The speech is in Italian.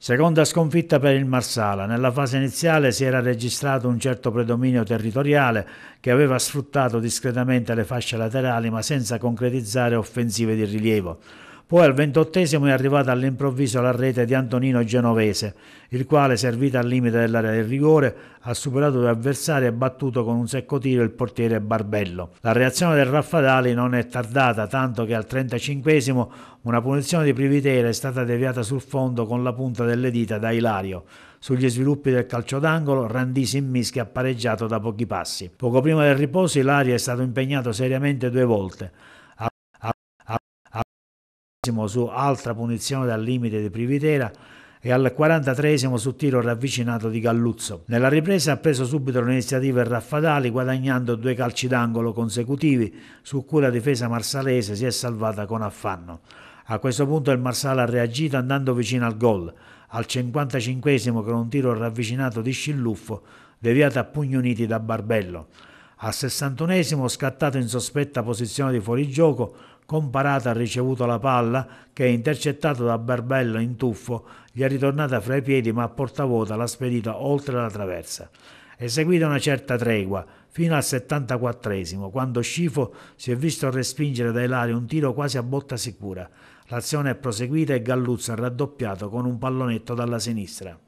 Seconda sconfitta per il Marsala. Nella fase iniziale si era registrato un certo predominio territoriale che aveva sfruttato discretamente le fasce laterali ma senza concretizzare offensive di rilievo. Poi al ventottesimo è arrivata all'improvviso la rete di Antonino Genovese, il quale, servita al limite dell'area del rigore, ha superato due avversari e battuto con un secco tiro il portiere Barbello. La reazione del Raffadali non è tardata, tanto che al 35 una punizione di Privitera è stata deviata sul fondo con la punta delle dita da Ilario. Sugli sviluppi del calcio d'angolo, Randisi in mischia ha pareggiato da pochi passi. Poco prima del riposo, Ilario è stato impegnato seriamente due volte su altra punizione dal limite di Privitera e al 43 su tiro ravvicinato di Galluzzo. Nella ripresa ha preso subito l'iniziativa il Raffadali guadagnando due calci d'angolo consecutivi su cui la difesa marsalese si è salvata con affanno. A questo punto il Marsala ha reagito andando vicino al gol, al 55 con un tiro ravvicinato di Scilluffo deviato a pugni uniti da Barbello. Al 61 scattato in sospetta posizione di fuorigioco con parata ha ricevuto la palla che, intercettato da Barbello in tuffo, gli è ritornata fra i piedi ma a portavota l'ha spedita oltre la traversa. È seguita una certa tregua, fino al 74 quando Scifo si è visto respingere dai lari un tiro quasi a botta sicura. L'azione è proseguita e Galluzzo ha raddoppiato con un pallonetto dalla sinistra.